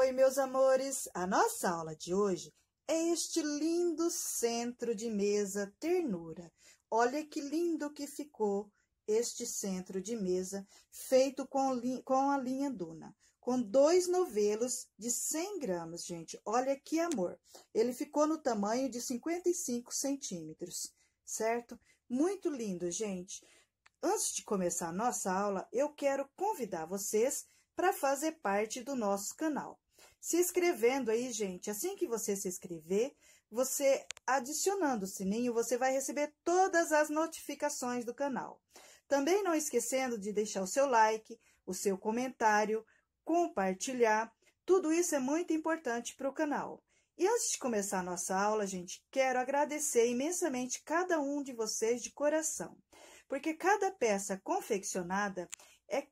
Oi, meus amores! A nossa aula de hoje é este lindo centro de mesa ternura. Olha que lindo que ficou este centro de mesa, feito com, com a linha Duna, com dois novelos de 100 gramas, gente. Olha que amor! Ele ficou no tamanho de 55 centímetros, certo? Muito lindo, gente! Antes de começar a nossa aula, eu quero convidar vocês para fazer parte do nosso canal se inscrevendo aí, gente. Assim que você se inscrever, você adicionando o sininho, você vai receber todas as notificações do canal. Também não esquecendo de deixar o seu like, o seu comentário, compartilhar. Tudo isso é muito importante para o canal. E antes de começar a nossa aula, gente, quero agradecer imensamente cada um de vocês de coração, porque cada peça confeccionada é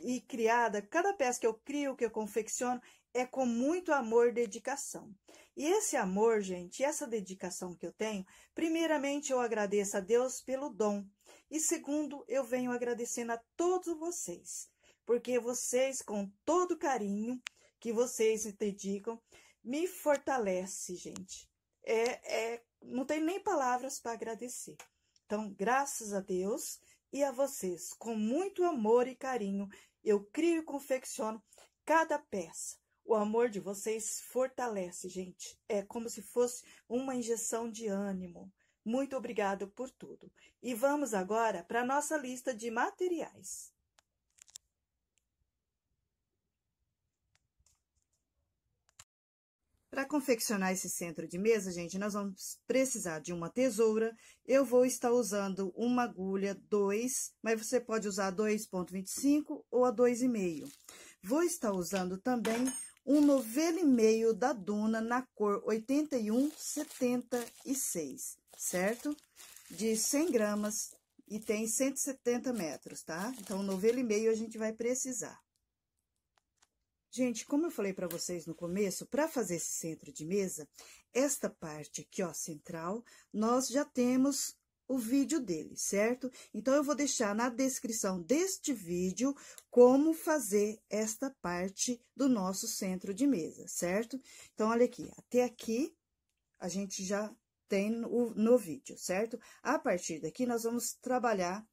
e criada, cada peça que eu crio, que eu confecciono, é com muito amor e dedicação. E esse amor, gente, essa dedicação que eu tenho, primeiramente eu agradeço a Deus pelo dom. E segundo, eu venho agradecendo a todos vocês, porque vocês, com todo carinho que vocês me dedicam, me fortalece, gente. É, é, não tem nem palavras para agradecer. Então, graças a Deus e a vocês, com muito amor e carinho, eu crio e confecciono cada peça o amor de vocês fortalece, gente. É como se fosse uma injeção de ânimo. Muito obrigado por tudo. E vamos agora para a nossa lista de materiais. Para confeccionar esse centro de mesa, gente, nós vamos precisar de uma tesoura. Eu vou estar usando uma agulha 2, mas você pode usar 2.25 ou a 2,5. Vou estar usando também um novelo e meio da Duna na cor 8176, certo? De 100 gramas e tem 170 metros, tá? Então, novelo e meio a gente vai precisar. Gente, como eu falei para vocês no começo, para fazer esse centro de mesa, esta parte aqui, ó, central, nós já temos o vídeo dele, certo? Então, eu vou deixar na descrição deste vídeo como fazer esta parte do nosso centro de mesa, certo? Então, olha aqui, até aqui a gente já tem no, no vídeo, certo? A partir daqui, nós vamos trabalhar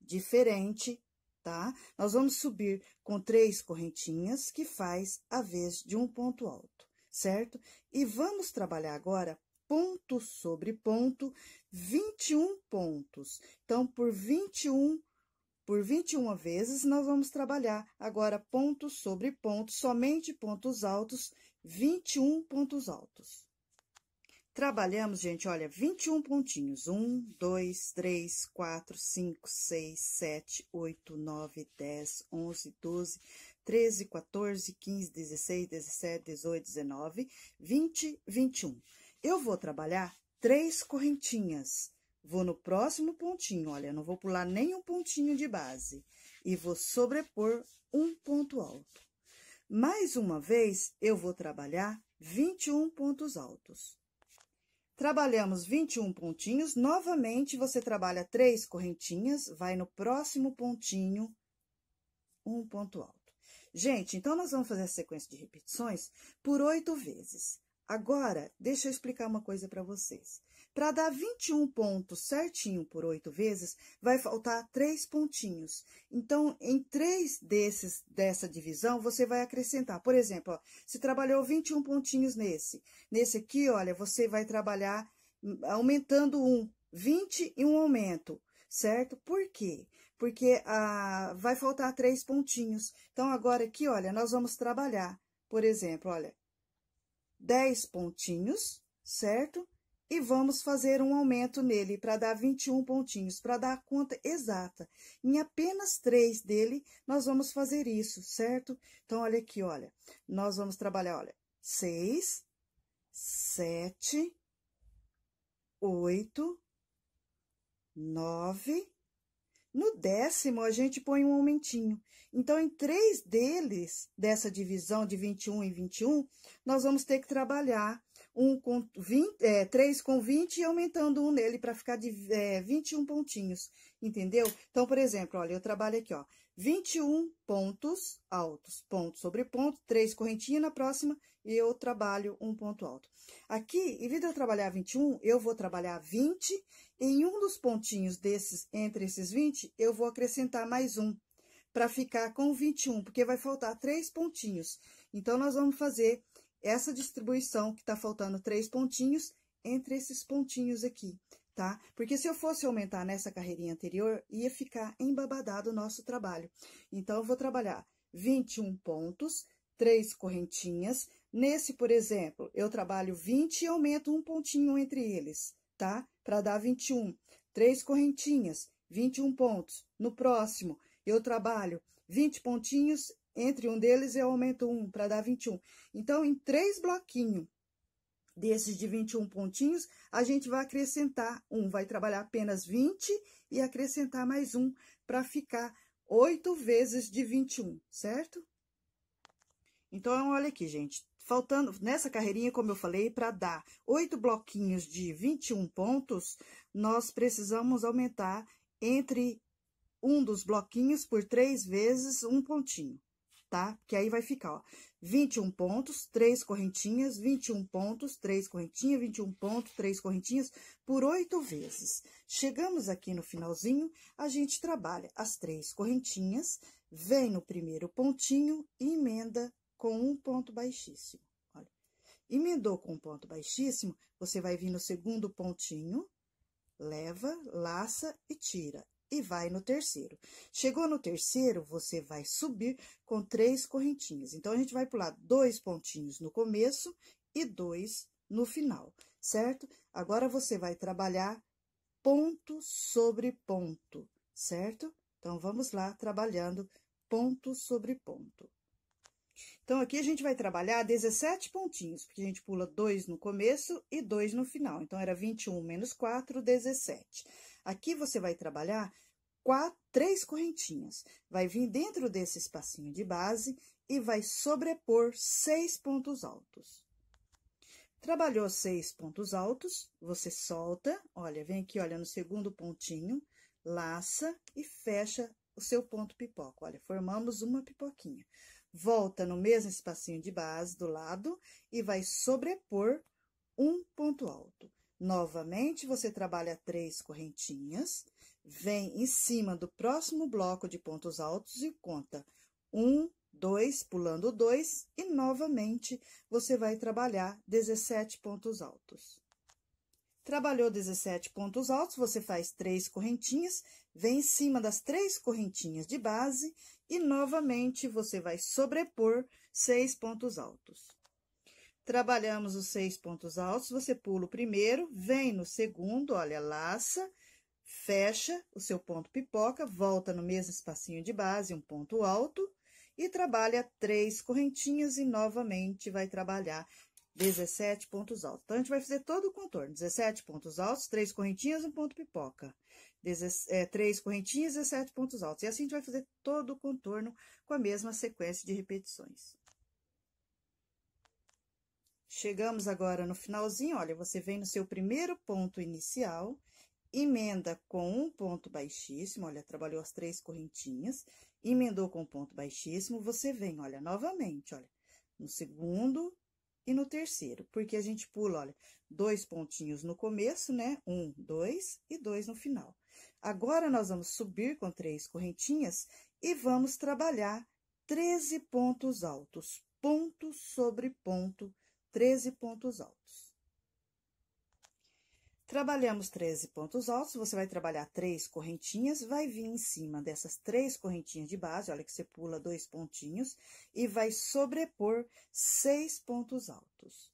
diferente, tá? Nós vamos subir com três correntinhas, que faz a vez de um ponto alto, certo? E vamos trabalhar agora ponto sobre ponto, 21 pontos. Então, por 21, por 21 vezes, nós vamos trabalhar agora ponto sobre ponto, somente pontos altos, 21 pontos altos. Trabalhamos, gente, olha, 21 pontinhos. 1, 2, 3, 4, 5, 6, 7, 8, 9, 10, 11, 12, 13, 14, 15, 16, 17, 18, 19, 20, 21. Eu vou trabalhar três correntinhas. Vou no próximo pontinho, olha, não vou pular nenhum pontinho de base. E vou sobrepor um ponto alto. Mais uma vez, eu vou trabalhar 21 pontos altos. Trabalhamos 21 pontinhos, novamente você trabalha três correntinhas, vai no próximo pontinho, um ponto alto. Gente, então, nós vamos fazer a sequência de repetições por oito vezes. Agora, deixa eu explicar uma coisa para vocês. Para dar 21 pontos certinho por 8 vezes, vai faltar 3 pontinhos. Então, em 3 desses, dessa divisão, você vai acrescentar. Por exemplo, ó, se trabalhou 21 pontinhos nesse. Nesse aqui, olha, você vai trabalhar hum, aumentando um, 20 e um aumento certo? Por quê? Porque ah, vai faltar três pontinhos. Então, agora aqui, olha, nós vamos trabalhar. Por exemplo, olha, 10 pontinhos, certo? E vamos fazer um aumento nele para dar 21 pontinhos, para dar a conta exata. Em apenas 3 dele, nós vamos fazer isso, certo? Então, olha aqui, olha. Nós vamos trabalhar, olha, 6, 7, 8, 9, no décimo, a gente põe um aumentinho. Então, em três deles, dessa divisão de 21 e 21, nós vamos ter que trabalhar um com 20, é, com 20 e aumentando um nele para ficar de é, 21 pontinhos, entendeu? Então, por exemplo, olha, eu trabalho aqui, ó, 21 pontos altos, ponto sobre ponto, três correntinhas, na próxima e eu trabalho um ponto alto. Aqui, em vez de eu trabalhar 21, eu vou trabalhar 20, em um dos pontinhos desses, entre esses 20, eu vou acrescentar mais um, para ficar com 21, porque vai faltar três pontinhos. Então, nós vamos fazer essa distribuição que está faltando três pontinhos entre esses pontinhos aqui, tá? Porque se eu fosse aumentar nessa carreirinha anterior, ia ficar embabadado o nosso trabalho. Então, eu vou trabalhar 21 pontos, três correntinhas, Nesse, por exemplo, eu trabalho 20 e aumento um pontinho entre eles, tá? Para dar 21. Três correntinhas, 21 pontos. No próximo, eu trabalho 20 pontinhos, entre um deles eu aumento um para dar 21. Então, em três bloquinhos desses de 21 pontinhos, a gente vai acrescentar um, vai trabalhar apenas 20 e acrescentar mais um para ficar oito vezes de 21, certo? Então, olha aqui, gente, Faltando nessa carreirinha, como eu falei, para dar oito bloquinhos de 21 pontos, nós precisamos aumentar entre um dos bloquinhos por três vezes um pontinho, tá? Que aí vai ficar, ó, 21 pontos, três correntinhas, 21 pontos, três correntinhas, 21 pontos, três correntinhas, por oito vezes. Chegamos aqui no finalzinho, a gente trabalha as três correntinhas, vem no primeiro pontinho, emenda com um ponto baixíssimo. Olha. Emendou com um ponto baixíssimo, você vai vir no segundo pontinho, leva, laça e tira. E vai no terceiro. Chegou no terceiro, você vai subir com três correntinhas. Então, a gente vai pular dois pontinhos no começo e dois no final, certo? Agora, você vai trabalhar ponto sobre ponto, certo? Então, vamos lá, trabalhando ponto sobre ponto. Então, aqui a gente vai trabalhar 17 pontinhos, porque a gente pula 2 no começo e 2 no final. Então, era 21 menos 4, 17. Aqui você vai trabalhar quatro, três correntinhas. Vai vir dentro desse espacinho de base e vai sobrepor seis pontos altos. Trabalhou seis pontos altos, você solta, olha, vem aqui, olha, no segundo pontinho, laça e fecha o seu ponto pipoca. Olha, formamos uma pipoquinha. Volta no mesmo espacinho de base do lado e vai sobrepor um ponto alto. Novamente, você trabalha três correntinhas, vem em cima do próximo bloco de pontos altos e conta um, dois, pulando dois, e novamente você vai trabalhar 17 pontos altos. Trabalhou 17 pontos altos, você faz três correntinhas, vem em cima das três correntinhas de base e novamente você vai sobrepor seis pontos altos. Trabalhamos os seis pontos altos, você pula o primeiro, vem no segundo, olha, laça, fecha o seu ponto pipoca, volta no mesmo espacinho de base, um ponto alto, e trabalha três correntinhas e novamente vai trabalhar 17 pontos altos. Então, a gente vai fazer todo o contorno, 17 pontos altos, três correntinhas, um ponto pipoca. Eh, três correntinhas, 17 pontos altos. E assim a gente vai fazer todo o contorno com a mesma sequência de repetições. Chegamos agora no finalzinho, olha, você vem no seu primeiro ponto inicial, emenda com um ponto baixíssimo, olha, trabalhou as três correntinhas, emendou com um ponto baixíssimo, você vem, olha, novamente, olha, no segundo e no terceiro, porque a gente pula, olha, dois pontinhos no começo, né? Um, dois e dois no final. Agora nós vamos subir com três correntinhas e vamos trabalhar 13 pontos altos, ponto sobre ponto, 13 pontos altos. Trabalhamos 13 pontos altos, você vai trabalhar três correntinhas, vai vir em cima dessas três correntinhas de base, olha que você pula dois pontinhos, e vai sobrepor seis pontos altos.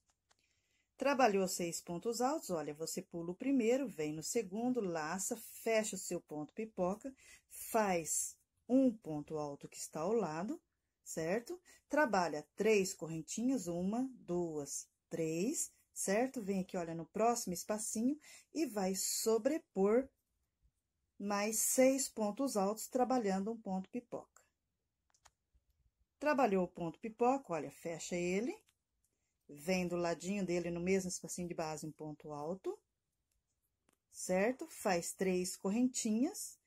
Trabalhou seis pontos altos, olha, você pula o primeiro, vem no segundo, laça, fecha o seu ponto pipoca, faz um ponto alto que está ao lado, certo? Trabalha três correntinhas, uma, duas, três, certo? Vem aqui, olha, no próximo espacinho e vai sobrepor mais seis pontos altos, trabalhando um ponto pipoca. Trabalhou o ponto pipoca, olha, fecha ele, Vem do ladinho dele, no mesmo espacinho de base, um ponto alto, certo? Faz três correntinhas,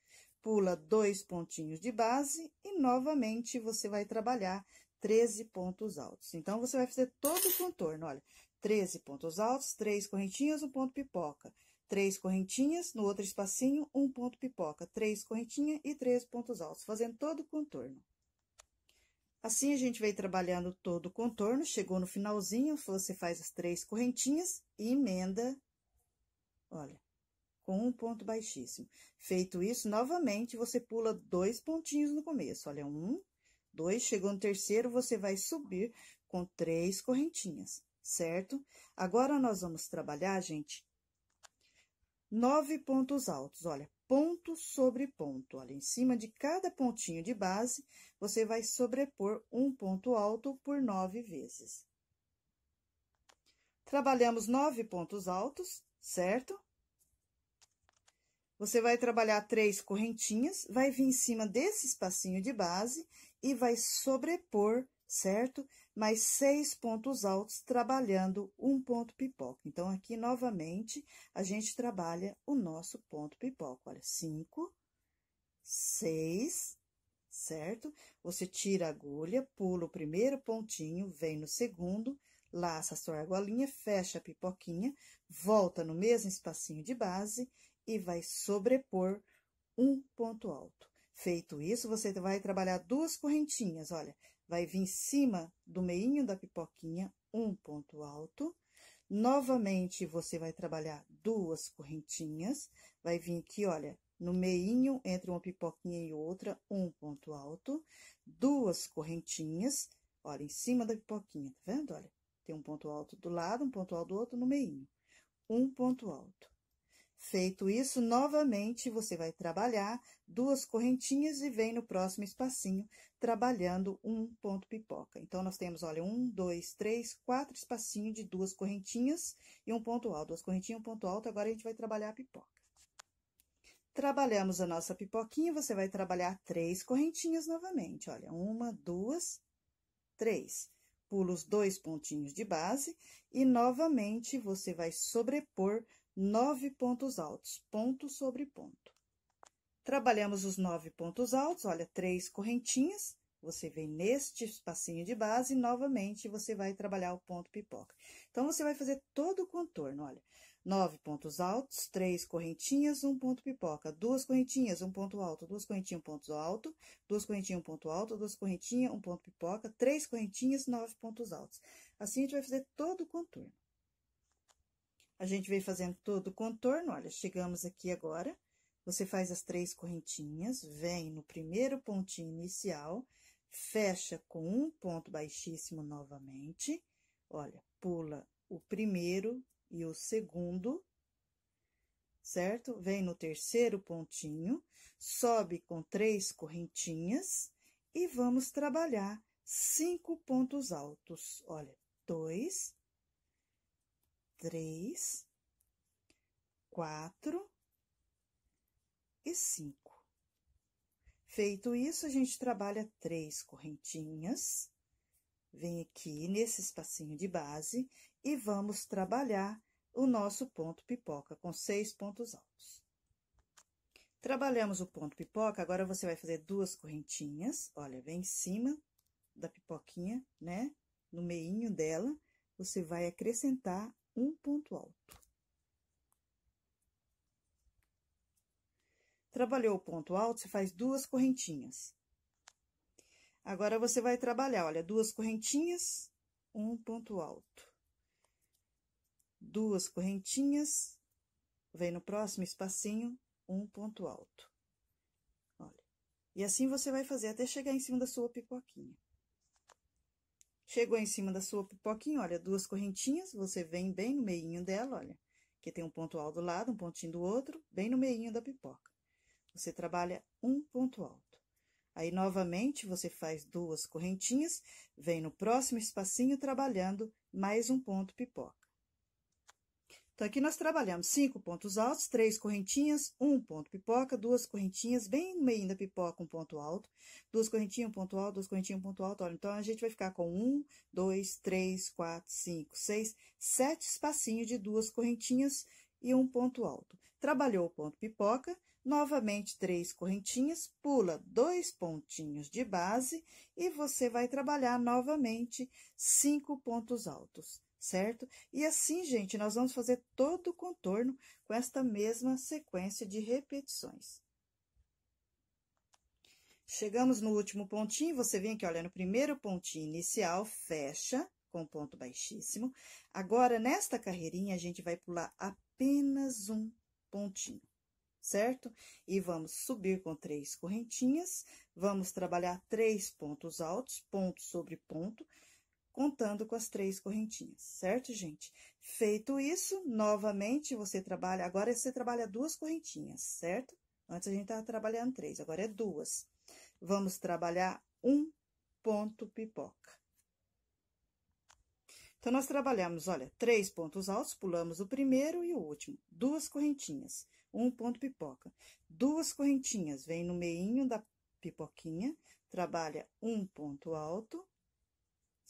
pula dois pontinhos de base e, novamente, você vai trabalhar 13 pontos altos. Então, você vai fazer todo o contorno, olha, 13 pontos altos, três correntinhas, um ponto pipoca três correntinhas, no outro espacinho, um ponto pipoca, três correntinhas e três pontos altos, fazendo todo o contorno. Assim, a gente vem trabalhando todo o contorno, chegou no finalzinho, você faz as três correntinhas e emenda, olha, com um ponto baixíssimo. Feito isso, novamente, você pula dois pontinhos no começo, olha, um, dois, chegou no terceiro, você vai subir com três correntinhas, certo? Agora, nós vamos trabalhar, gente, nove pontos altos, olha, ponto sobre ponto. Olha, em cima de cada pontinho de base, você vai sobrepor um ponto alto por nove vezes. Trabalhamos nove pontos altos, certo? Você vai trabalhar três correntinhas, vai vir em cima desse espacinho de base e vai sobrepor, certo? mais seis pontos altos, trabalhando um ponto pipoca. Então, aqui novamente, a gente trabalha o nosso ponto pipoca. Olha, cinco, seis, certo? Você tira a agulha, pula o primeiro pontinho, vem no segundo, laça a sua argolinha, fecha a pipoquinha, volta no mesmo espacinho de base e vai sobrepor um ponto alto. Feito isso, você vai trabalhar duas correntinhas, olha, vai vir em cima do meinho da pipoquinha, um ponto alto. Novamente, você vai trabalhar duas correntinhas, vai vir aqui, olha, no meinho, entre uma pipoquinha e outra, um ponto alto, duas correntinhas, olha, em cima da pipoquinha, tá vendo? Olha, tem um ponto alto do lado, um ponto alto do outro, no meinho, um ponto alto. Feito isso, novamente, você vai trabalhar duas correntinhas e vem no próximo espacinho trabalhando um ponto pipoca. Então, nós temos, olha, um, dois, três, quatro espacinhos de duas correntinhas e um ponto alto. Duas correntinhas, um ponto alto, agora a gente vai trabalhar a pipoca. Trabalhamos a nossa pipoquinha, você vai trabalhar três correntinhas novamente, olha, uma, duas, três. Pula os dois pontinhos de base e, novamente, você vai sobrepor nove pontos altos, ponto sobre ponto. Trabalhamos os nove pontos altos, olha, três correntinhas. Você vem neste espacinho de base novamente você vai trabalhar o ponto pipoca. Então, você vai fazer todo o contorno, olha. Nove pontos altos, três correntinhas, um ponto pipoca. Duas correntinhas, um ponto alto, duas correntinhas, um ponto alto. Duas correntinhas, um ponto alto, duas correntinhas, um ponto pipoca. Três correntinhas, nove pontos altos. Assim, a gente vai fazer todo o contorno. A gente vem fazendo todo o contorno, olha, chegamos aqui agora, você faz as três correntinhas, vem no primeiro pontinho inicial, fecha com um ponto baixíssimo novamente, olha, pula o primeiro e o segundo, certo? Vem no terceiro pontinho, sobe com três correntinhas e vamos trabalhar cinco pontos altos, olha, dois, três, quatro e cinco. Feito isso, a gente trabalha três correntinhas, vem aqui nesse espacinho de base e vamos trabalhar o nosso ponto pipoca com seis pontos altos. Trabalhamos o ponto pipoca, agora você vai fazer duas correntinhas, olha, vem em cima da pipoquinha, né? No meinho dela, você vai acrescentar um ponto alto. Trabalhou o ponto alto, você faz duas correntinhas. Agora, você vai trabalhar, olha, duas correntinhas, um ponto alto. Duas correntinhas, vem no próximo espacinho, um ponto alto. Olha. E assim você vai fazer até chegar em cima da sua pipoquinha. Chegou em cima da sua pipoquinha, olha, duas correntinhas, você vem bem no meinho dela, olha, que tem um ponto alto do lado, um pontinho do outro, bem no meinho da pipoca. Você trabalha um ponto alto. Aí, novamente, você faz duas correntinhas, vem no próximo espacinho trabalhando mais um ponto pipoca. Então, aqui nós trabalhamos cinco pontos altos, três correntinhas, um ponto pipoca, duas correntinhas, bem no meio da pipoca, um ponto alto, duas correntinhas, um ponto alto, duas correntinhas, um ponto alto. Olha, então, a gente vai ficar com um, dois, três, quatro, cinco, seis, sete espacinhos de duas correntinhas e um ponto alto. Trabalhou o ponto pipoca, novamente três correntinhas, pula dois pontinhos de base e você vai trabalhar novamente cinco pontos altos certo? E assim, gente, nós vamos fazer todo o contorno com esta mesma sequência de repetições. Chegamos no último pontinho, você vem aqui, olha, no primeiro pontinho inicial, fecha com ponto baixíssimo. Agora, nesta carreirinha, a gente vai pular apenas um pontinho, certo? E vamos subir com três correntinhas, vamos trabalhar três pontos altos, ponto sobre ponto, contando com as três correntinhas, certo, gente? Feito isso, novamente, você trabalha, agora você trabalha duas correntinhas, certo? Antes a gente estava trabalhando três, agora é duas. Vamos trabalhar um ponto pipoca. Então, nós trabalhamos, olha, três pontos altos, pulamos o primeiro e o último. Duas correntinhas, um ponto pipoca. Duas correntinhas, vem no meinho da pipoquinha, trabalha um ponto alto,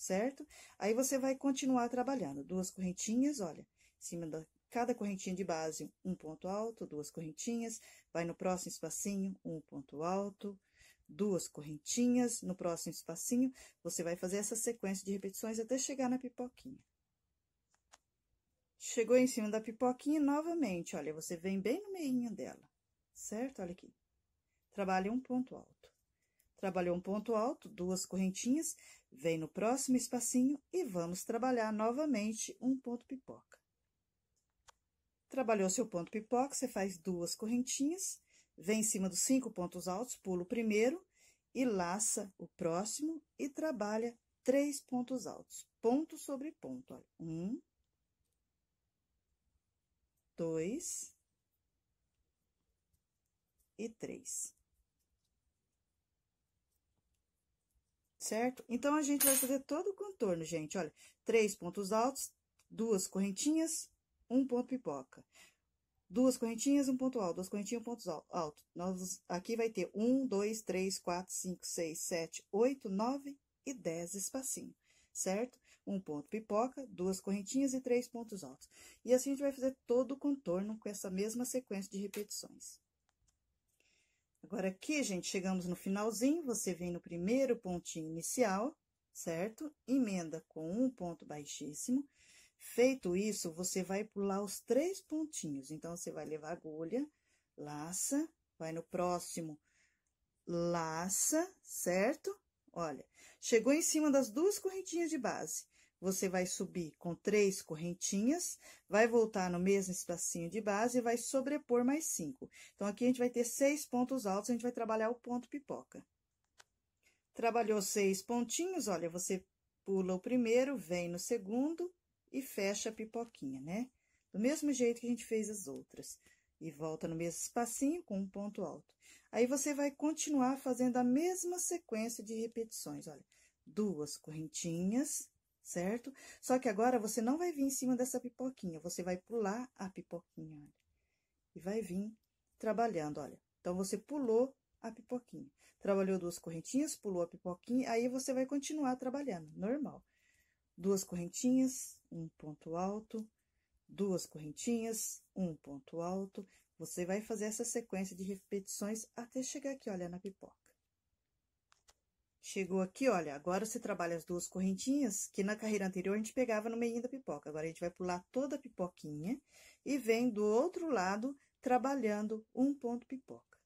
certo? Aí você vai continuar trabalhando. Duas correntinhas, olha, em cima da cada correntinha de base, um ponto alto, duas correntinhas, vai no próximo espacinho, um ponto alto, duas correntinhas, no próximo espacinho, você vai fazer essa sequência de repetições até chegar na pipoquinha. Chegou em cima da pipoquinha novamente, olha, você vem bem no meinho dela, certo? Olha aqui. Trabalha um ponto alto. Trabalhou um ponto alto, duas correntinhas, vem no próximo espacinho e vamos trabalhar novamente um ponto pipoca. Trabalhou seu ponto pipoca, você faz duas correntinhas, vem em cima dos cinco pontos altos, pula o primeiro e laça o próximo e trabalha três pontos altos, ponto sobre ponto. Olha, um, dois e três. certo? Então, a gente vai fazer todo o contorno, gente. Olha, três pontos altos, duas correntinhas, um ponto pipoca. Duas correntinhas, um ponto alto, duas correntinhas, um ponto alto. Nós, aqui vai ter um, dois, três, quatro, cinco, seis, sete, oito, nove e dez espacinhos, certo? Um ponto pipoca, duas correntinhas e três pontos altos. E assim, a gente vai fazer todo o contorno com essa mesma sequência de repetições. Agora aqui, gente, chegamos no finalzinho, você vem no primeiro pontinho inicial, certo? Emenda com um ponto baixíssimo. Feito isso, você vai pular os três pontinhos. Então, você vai levar agulha, laça, vai no próximo, laça, certo? Olha, chegou em cima das duas correntinhas de base. Você vai subir com três correntinhas, vai voltar no mesmo espacinho de base e vai sobrepor mais cinco. Então, aqui a gente vai ter seis pontos altos, a gente vai trabalhar o ponto pipoca. Trabalhou seis pontinhos, olha, você pula o primeiro, vem no segundo e fecha a pipoquinha, né? Do mesmo jeito que a gente fez as outras. E volta no mesmo espacinho com um ponto alto. Aí, você vai continuar fazendo a mesma sequência de repetições, olha. Duas correntinhas certo? Só que agora você não vai vir em cima dessa pipoquinha, você vai pular a pipoquinha, olha. E vai vir trabalhando, olha. Então, você pulou a pipoquinha. Trabalhou duas correntinhas, pulou a pipoquinha, aí você vai continuar trabalhando, normal. Duas correntinhas, um ponto alto, duas correntinhas, um ponto alto. Você vai fazer essa sequência de repetições até chegar aqui, olha, na pipoca. Chegou aqui, olha, agora você trabalha as duas correntinhas, que na carreira anterior a gente pegava no meio da pipoca. Agora, a gente vai pular toda a pipoquinha e vem do outro lado trabalhando um ponto pipoca.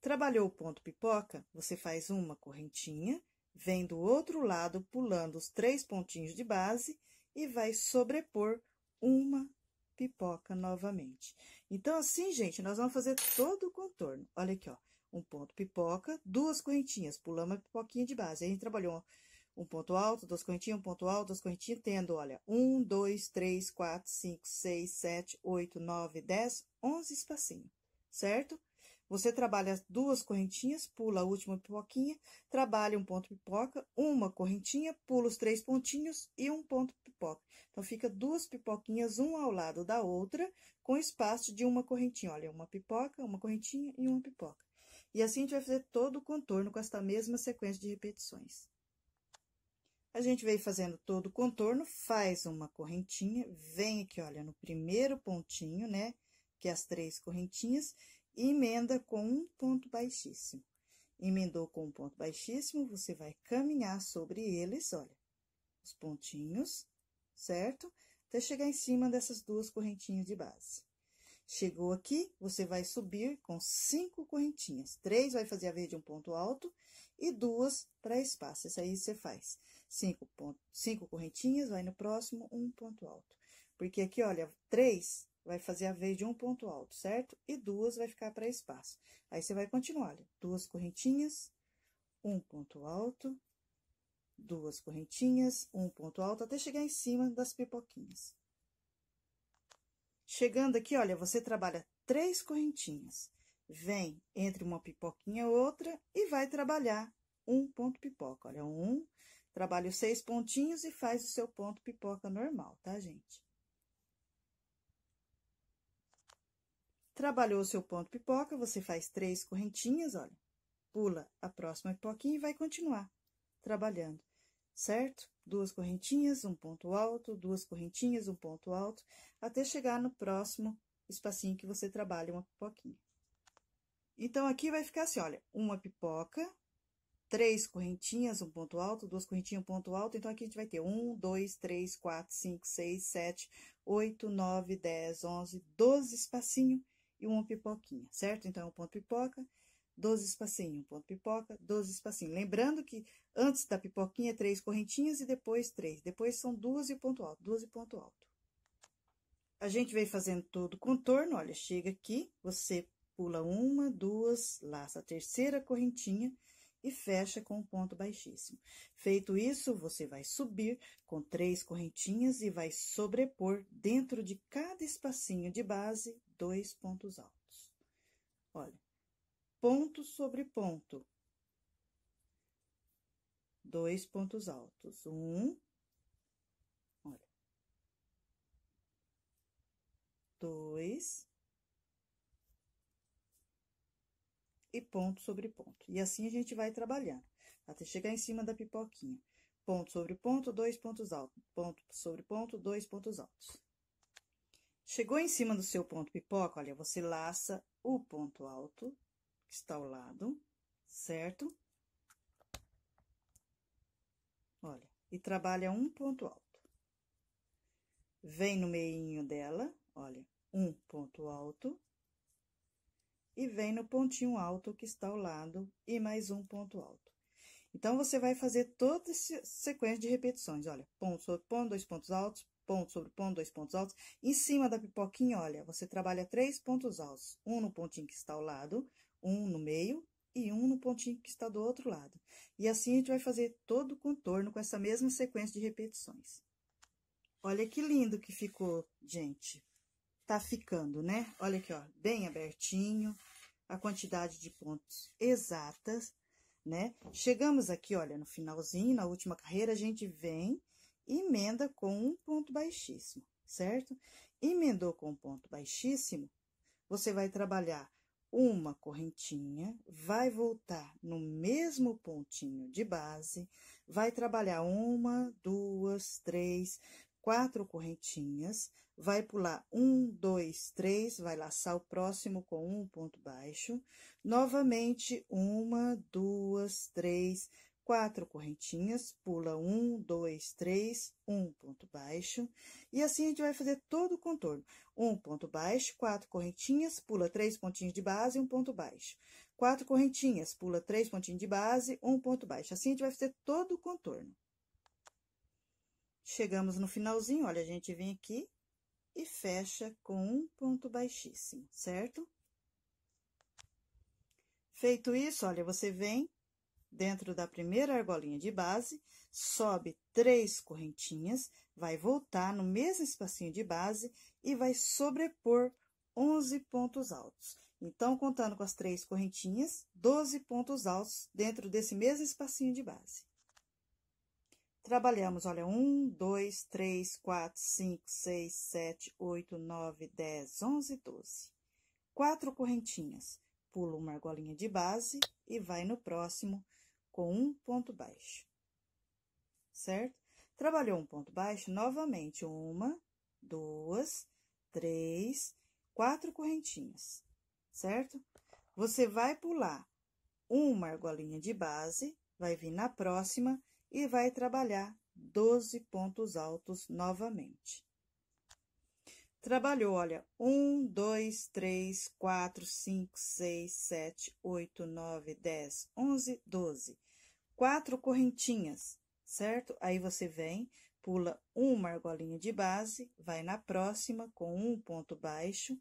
Trabalhou o ponto pipoca, você faz uma correntinha, vem do outro lado pulando os três pontinhos de base e vai sobrepor uma pipoca novamente. Então, assim, gente, nós vamos fazer todo o contorno. Olha aqui, ó um ponto pipoca, duas correntinhas, pulamos a pipoquinha de base. Aí, a gente trabalhou um ponto alto, duas correntinhas, um ponto alto, duas correntinhas, tendo, olha, um, dois, três, quatro, cinco, seis, sete, oito, nove, dez, onze espacinhos, certo? Você trabalha duas correntinhas, pula a última pipoquinha, trabalha um ponto pipoca, uma correntinha, pula os três pontinhos e um ponto pipoca. Então, fica duas pipoquinhas, um ao lado da outra, com espaço de uma correntinha. Olha, uma pipoca, uma correntinha e uma pipoca. E assim a gente vai fazer todo o contorno com esta mesma sequência de repetições. A gente veio fazendo todo o contorno, faz uma correntinha, vem aqui, olha, no primeiro pontinho, né? Que é as três correntinhas, e emenda com um ponto baixíssimo. Emendou com um ponto baixíssimo, você vai caminhar sobre eles, olha, os pontinhos, certo? Até chegar em cima dessas duas correntinhas de base. Chegou aqui, você vai subir com cinco correntinhas. Três vai fazer a vez de um ponto alto e duas para espaço. Isso aí você faz. Cinco, ponto, cinco correntinhas, vai no próximo, um ponto alto. Porque aqui, olha, três vai fazer a vez de um ponto alto, certo? E duas vai ficar para espaço. Aí, você vai continuar, olha, duas correntinhas, um ponto alto, duas correntinhas, um ponto alto, até chegar em cima das pipoquinhas. Chegando aqui, olha, você trabalha três correntinhas. Vem entre uma pipoquinha e outra e vai trabalhar um ponto pipoca. Olha, um, trabalha os seis pontinhos e faz o seu ponto pipoca normal, tá, gente? Trabalhou o seu ponto pipoca, você faz três correntinhas, olha. Pula a próxima pipoquinha e vai continuar trabalhando, certo? duas correntinhas, um ponto alto, duas correntinhas, um ponto alto, até chegar no próximo espacinho que você trabalha uma pipoquinha. Então, aqui vai ficar assim, olha, uma pipoca, três correntinhas, um ponto alto, duas correntinhas, um ponto alto. Então, aqui a gente vai ter um, dois, três, quatro, cinco, seis, sete, oito, nove, dez, onze, doze espacinho e uma pipoquinha, certo? Então, é um ponto pipoca, 12 espacinho, ponto pipoca, 12 espacinho. Lembrando que antes da pipoquinha, três correntinhas e depois três. Depois são 12 ponto alto, e ponto alto. A gente vem fazendo todo o contorno, olha, chega aqui, você pula uma, duas, laça a terceira correntinha e fecha com um ponto baixíssimo. Feito isso, você vai subir com três correntinhas e vai sobrepor dentro de cada espacinho de base dois pontos altos. Olha, ponto sobre ponto. Dois pontos altos. Um. Olha. Dois. E ponto sobre ponto. E assim a gente vai trabalhando, até chegar em cima da pipoquinha. Ponto sobre ponto, dois pontos altos. Ponto sobre ponto, dois pontos altos. Chegou em cima do seu ponto pipoca, olha, você laça o ponto alto que está ao lado, certo? Olha, e trabalha um ponto alto. Vem no meinho dela, olha, um ponto alto. E vem no pontinho alto que está ao lado e mais um ponto alto. Então, você vai fazer toda essa sequência de repetições. Olha, ponto sobre ponto, dois pontos altos, ponto sobre ponto, dois pontos altos. Em cima da pipoquinha, olha, você trabalha três pontos altos. Um no pontinho que está ao lado, um no meio e um no pontinho que está do outro lado. E assim, a gente vai fazer todo o contorno com essa mesma sequência de repetições. Olha que lindo que ficou, gente. Tá ficando, né? Olha aqui, ó, bem abertinho, a quantidade de pontos exatas, né? Chegamos aqui, olha, no finalzinho, na última carreira, a gente vem e emenda com um ponto baixíssimo, certo? Emendou com um ponto baixíssimo, você vai trabalhar uma correntinha, vai voltar no mesmo pontinho de base, vai trabalhar uma, duas, três, quatro correntinhas, vai pular um, dois, três, vai laçar o próximo com um ponto baixo, novamente uma, duas, três, quatro correntinhas, pula um, dois, três, um ponto baixo, e assim a gente vai fazer todo o contorno. Um ponto baixo, quatro correntinhas, pula três pontinhos de base, um ponto baixo. Quatro correntinhas, pula três pontinhos de base, um ponto baixo. Assim a gente vai fazer todo o contorno. Chegamos no finalzinho, olha, a gente vem aqui e fecha com um ponto baixíssimo, certo? Feito isso, olha, você vem Dentro da primeira argolinha de base, sobe três correntinhas, vai voltar no mesmo espacinho de base e vai sobrepor 11 pontos altos. Então, contando com as três correntinhas, 12 pontos altos dentro desse mesmo espacinho de base. Trabalhamos, olha, 1, 2, 3, 4, 5, 6, 7, 8, 9, 10, 11, 12. Quatro correntinhas. Pula uma argolinha de base e vai no próximo com um ponto baixo, certo? Trabalhou um ponto baixo, novamente, uma, duas, três, quatro correntinhas, certo? Você vai pular uma argolinha de base, vai vir na próxima e vai trabalhar 12 pontos altos novamente. Trabalhou, olha, 1, 2, 3, 4, 5, 6, 7, 8, 9, 10, 11, 12. Quatro correntinhas, certo? Aí você vem, pula uma argolinha de base, vai na próxima com um ponto baixo,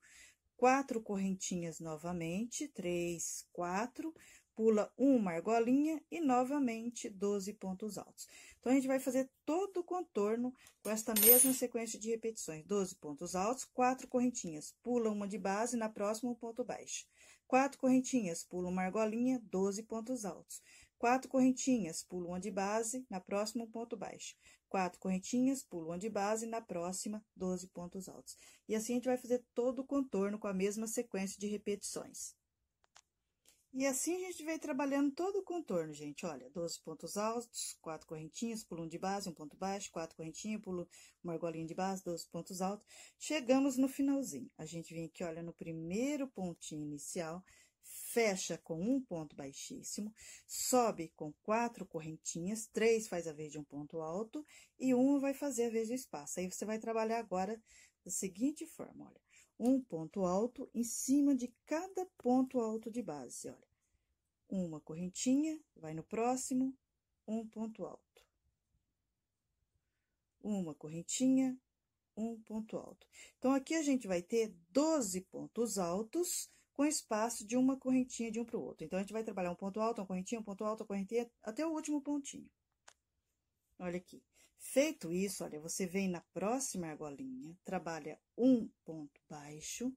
quatro correntinhas novamente, três, quatro, pula uma argolinha e novamente 12 pontos altos. Então, a gente vai fazer todo o contorno com esta mesma sequência de repetições. 12 pontos altos, quatro correntinhas, pula uma de base, na próxima um ponto baixo. Quatro correntinhas, pula uma argolinha, 12 pontos altos. Quatro correntinhas, pula uma de base, na próxima um ponto baixo. Quatro correntinhas, pula uma de base, na próxima 12 pontos altos. E assim a gente vai fazer todo o contorno com a mesma sequência de repetições. E assim a gente veio trabalhando todo o contorno, gente. Olha, 12 pontos altos, 4 correntinhas, pulo um de base, um ponto baixo, 4 correntinhas, pulo uma argolinha de base, 12 pontos altos. Chegamos no finalzinho. A gente vem aqui, olha, no primeiro pontinho inicial, fecha com um ponto baixíssimo, sobe com quatro correntinhas, três faz a vez de um ponto alto e um vai fazer a vez do espaço. Aí, você vai trabalhar agora da seguinte forma, olha um ponto alto em cima de cada ponto alto de base, olha. Uma correntinha, vai no próximo, um ponto alto. Uma correntinha, um ponto alto. Então, aqui a gente vai ter 12 pontos altos com espaço de uma correntinha de um para o outro. Então, a gente vai trabalhar um ponto alto, uma correntinha, um ponto alto, uma correntinha, até o último pontinho. Olha aqui. Feito isso, olha, você vem na próxima argolinha, trabalha um ponto baixo,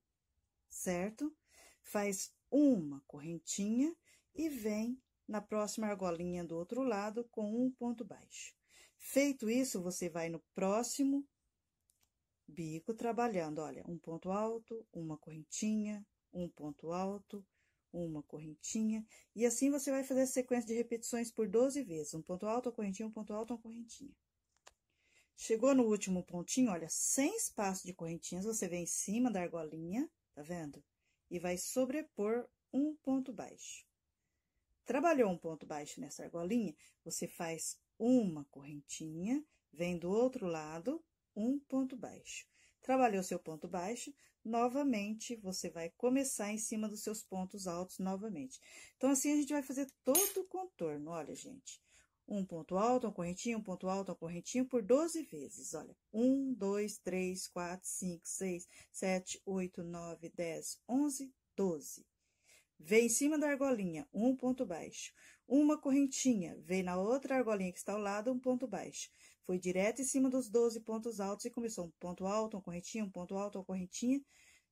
certo? Faz uma correntinha e vem na próxima argolinha do outro lado com um ponto baixo. Feito isso, você vai no próximo bico trabalhando, olha, um ponto alto, uma correntinha, um ponto alto, uma correntinha, e assim você vai fazer a sequência de repetições por 12 vezes, um ponto alto, uma correntinha, um ponto alto, uma correntinha. Chegou no último pontinho, olha, sem espaço de correntinhas, você vem em cima da argolinha, tá vendo? E vai sobrepor um ponto baixo. Trabalhou um ponto baixo nessa argolinha, você faz uma correntinha, vem do outro lado, um ponto baixo. Trabalhou seu ponto baixo, novamente, você vai começar em cima dos seus pontos altos novamente. Então, assim, a gente vai fazer todo o contorno, olha, gente um ponto alto, uma correntinha, um ponto alto, uma correntinha, por 12 vezes. Olha, 1, 2, 3, 4, 5, 6, 7, 8, 9, 10, 11, 12. Vem em cima da argolinha, um ponto baixo. Uma correntinha, vem na outra argolinha que está ao lado, um ponto baixo. Foi direto em cima dos 12 pontos altos e começou um ponto alto, uma correntinha, um ponto alto, uma correntinha,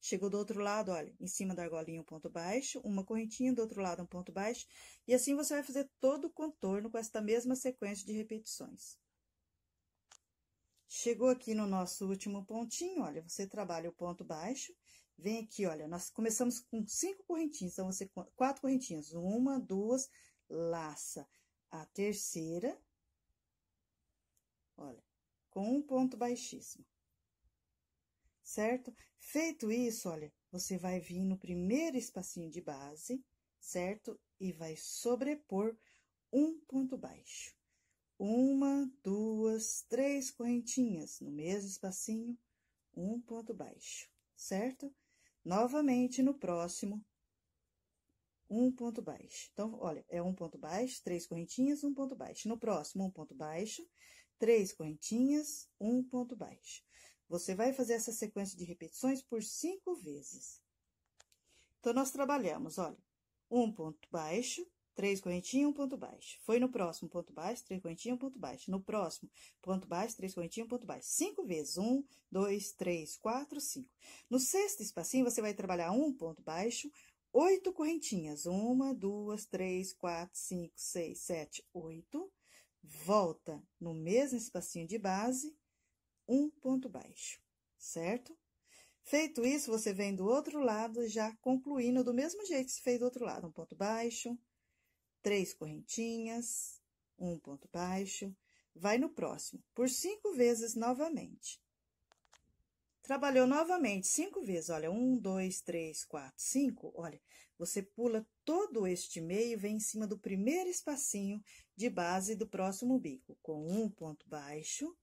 Chegou do outro lado, olha, em cima da argolinha um ponto baixo, uma correntinha, do outro lado um ponto baixo, e assim você vai fazer todo o contorno com esta mesma sequência de repetições. Chegou aqui no nosso último pontinho, olha, você trabalha o ponto baixo, vem aqui, olha, nós começamos com cinco correntinhas, então você, quatro correntinhas, uma, duas, laça a terceira, olha, com um ponto baixíssimo certo? Feito isso, olha, você vai vir no primeiro espacinho de base, certo? E vai sobrepor um ponto baixo. Uma, duas, três correntinhas no mesmo espacinho, um ponto baixo, certo? Novamente no próximo, um ponto baixo. Então, olha, é um ponto baixo, três correntinhas, um ponto baixo. No próximo, um ponto baixo, três correntinhas, um ponto baixo. Você vai fazer essa sequência de repetições por cinco vezes. Então, nós trabalhamos, olha, um ponto baixo, três correntinhas, um ponto baixo. Foi no próximo ponto baixo, três correntinhas, um ponto baixo. No próximo ponto baixo, três correntinhas, um ponto baixo. Cinco vezes. Um, dois, três, quatro, cinco. No sexto espacinho, você vai trabalhar um ponto baixo, oito correntinhas. Uma, duas, três, quatro, cinco, seis, sete, oito. Volta no mesmo espacinho de base, um ponto baixo, certo? Feito isso, você vem do outro lado já concluindo do mesmo jeito que se fez do outro lado. Um ponto baixo, três correntinhas, um ponto baixo. Vai no próximo, por cinco vezes novamente. Trabalhou novamente cinco vezes, olha, um, dois, três, quatro, cinco. Olha, você pula todo este meio e vem em cima do primeiro espacinho de base do próximo bico, com um ponto baixo,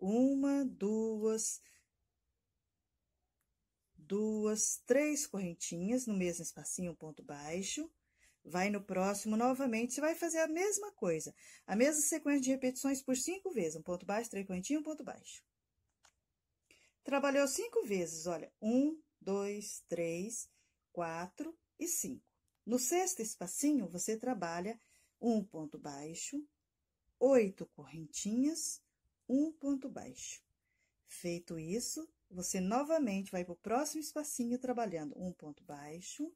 uma, duas, duas, três correntinhas no mesmo espacinho, ponto baixo. Vai no próximo novamente, você vai fazer a mesma coisa. A mesma sequência de repetições por cinco vezes. Um ponto baixo, três correntinhas, um ponto baixo. Trabalhou cinco vezes, olha. Um, dois, três, quatro e cinco. No sexto espacinho, você trabalha um ponto baixo, oito correntinhas, um ponto baixo. Feito isso, você novamente vai para o próximo espacinho trabalhando um ponto baixo,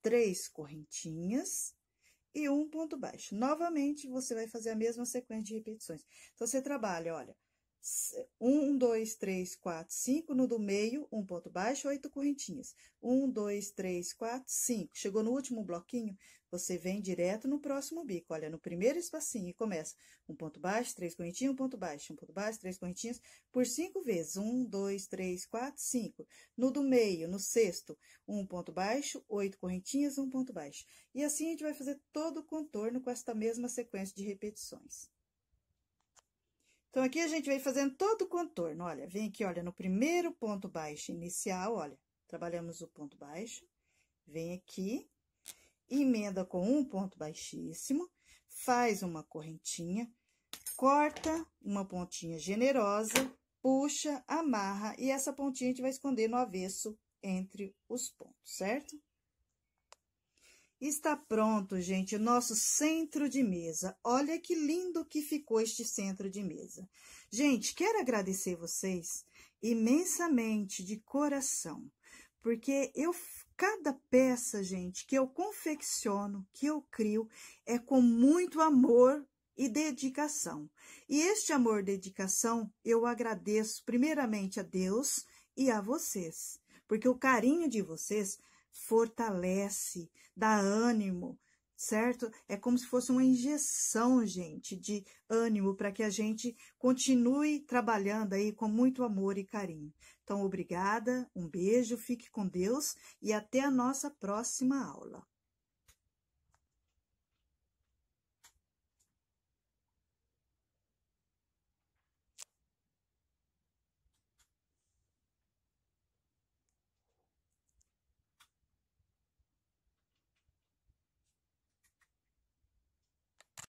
três correntinhas e um ponto baixo. Novamente, você vai fazer a mesma sequência de repetições. Então, você trabalha, olha, 1, 2, 3, 4, 5, no do meio, um ponto baixo, oito correntinhas. 1, 2, 3, 4, 5. Chegou no último bloquinho, você vem direto no próximo bico. Olha, no primeiro espacinho e começa um ponto baixo, três correntinhas, um ponto baixo, um ponto baixo, três correntinhas, por cinco vezes. 1, 2, 3, 4, 5. No do meio, no sexto, um ponto baixo, oito correntinhas, um ponto baixo. E assim a gente vai fazer todo o contorno com esta mesma sequência de repetições. Então, aqui a gente vem fazendo todo o contorno. Olha, vem aqui, olha, no primeiro ponto baixo inicial, olha, trabalhamos o ponto baixo. Vem aqui, emenda com um ponto baixíssimo, faz uma correntinha, corta uma pontinha generosa, puxa, amarra, e essa pontinha a gente vai esconder no avesso entre os pontos, certo? Está pronto, gente, o nosso centro de mesa. Olha que lindo que ficou este centro de mesa. Gente, quero agradecer vocês imensamente, de coração, porque eu cada peça, gente, que eu confecciono, que eu crio, é com muito amor e dedicação. E este amor e dedicação eu agradeço primeiramente a Deus e a vocês, porque o carinho de vocês fortalece, dá ânimo, certo? É como se fosse uma injeção, gente, de ânimo para que a gente continue trabalhando aí com muito amor e carinho. Então, obrigada, um beijo, fique com Deus e até a nossa próxima aula.